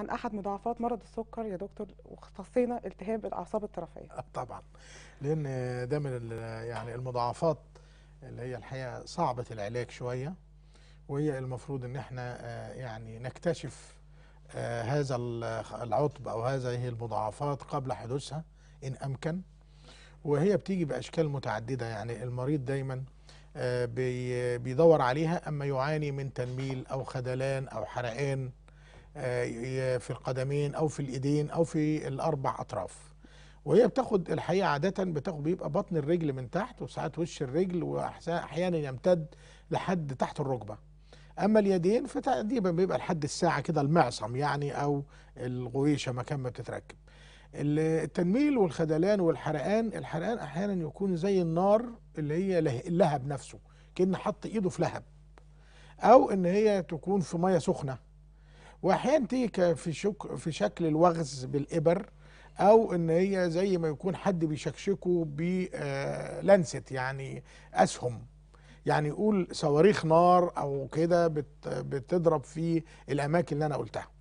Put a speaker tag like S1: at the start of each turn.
S1: عن احد مضاعفات مرض السكر يا دكتور واختصينا التهاب الاعصاب الطرفيه أه، طبعا لان ده من يعني المضاعفات اللي هي الحقيقه صعبه العلاج شويه وهي المفروض ان احنا أه، يعني نكتشف أه، هذا العطب او هذه المضاعفات قبل حدوثها ان امكن وهي بتيجي باشكال متعدده يعني المريض دايما بيدور عليها اما يعاني من تنميل او خدلان او حرقان آه، في القدمين او في الايدين او في الاربع اطراف وهي بتاخد الحقيقه عاده بتاخد بيبقى بطن الرجل من تحت وساعات وش الرجل واحيانا يمتد لحد تحت الركبه اما اليدين فتقريبا بيبقى لحد الساعه كده المعصم يعني او الغويشه مكان ما بتتركب التنميل والخدلان والحرقان الحرقان احيانا يكون زي النار اللي هي اللهب نفسه كان حط ايده في لهب او ان هي تكون في ميه سخنه واحيانا تيجي في شك في شكل الوغز بالابر او ان هي زي ما يكون حد بيشكشكه آه، بلانست يعني اسهم يعني يقول صواريخ نار او كده بتضرب في الاماكن اللي انا قلتها